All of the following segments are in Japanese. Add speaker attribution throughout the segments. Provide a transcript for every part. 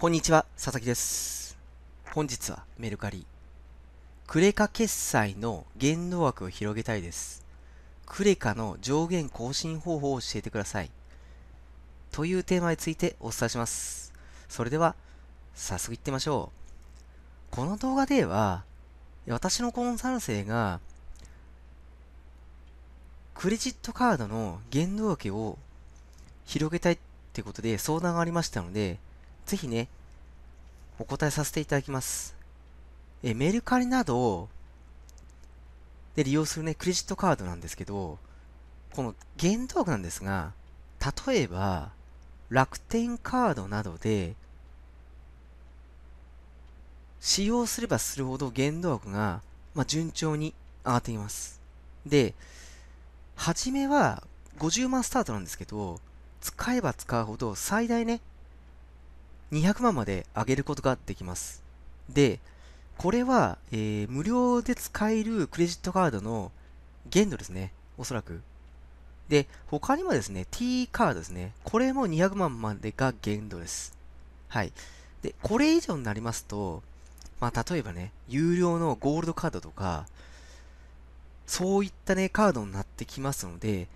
Speaker 1: こんにちは、佐々木です。本日はメルカリ。クレカ決済の限度枠を広げたいです。クレカの上限更新方法を教えてください。というテーマについてお伝えします。それでは、早速いってみましょう。この動画では、私のコンサル生が、クレジットカードの限度枠を広げたいってことで相談がありましたので、ぜひね、お答えさせていただきます。え、メルカリなどで利用するね、クレジットカードなんですけど、この限度額なんですが、例えば、楽天カードなどで、使用すればするほど限度額が、まあ、順調に上がっています。で、初めは50万スタートなんですけど、使えば使うほど最大ね、200万まで上げることができます。で、これは、えー、無料で使えるクレジットカードの限度ですね。おそらく。で、他にもですね、T カードですね。これも200万までが限度です。はい。で、これ以上になりますと、まあ、例えばね、有料のゴールドカードとか、そういったね、カードになってきますので、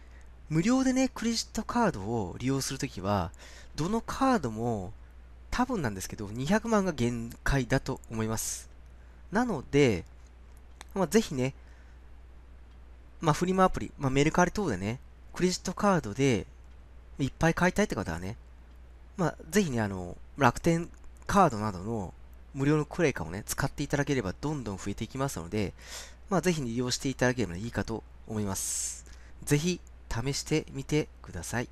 Speaker 1: 無料でね、クレジットカードを利用するときは、どのカードも多分なんですけど、200万が限界だと思います。なので、まあ、ぜひね、まあ、フリマアプリ、まあ、メルカリ等でね、クレジットカードでいっぱい買いたいって方はね、まあ、ぜひね、あの、楽天カードなどの無料のクレカをね、使っていただければどんどん増えていきますので、まあ、ぜひ利用していただければいいかと思います。ぜひ、試してみてください。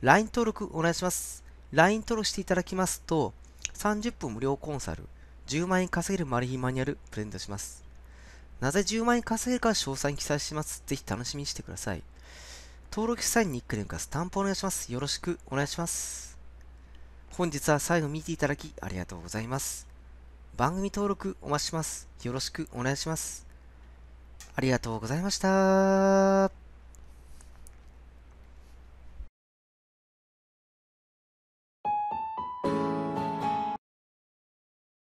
Speaker 1: LINE 登録お願いします。LINE 登録していただきますと、30分無料コンサル、10万円稼げるマル秘マニュアルプレゼントします。なぜ10万円稼げるか詳細に記載します。ぜひ楽しみにしてください。登録したにニックネームかスタンプお願いします。よろしくお願いします。本日は最後見ていただきありがとうございます。番組登録お待ちします。よろしくお願いします。ありがとうございました。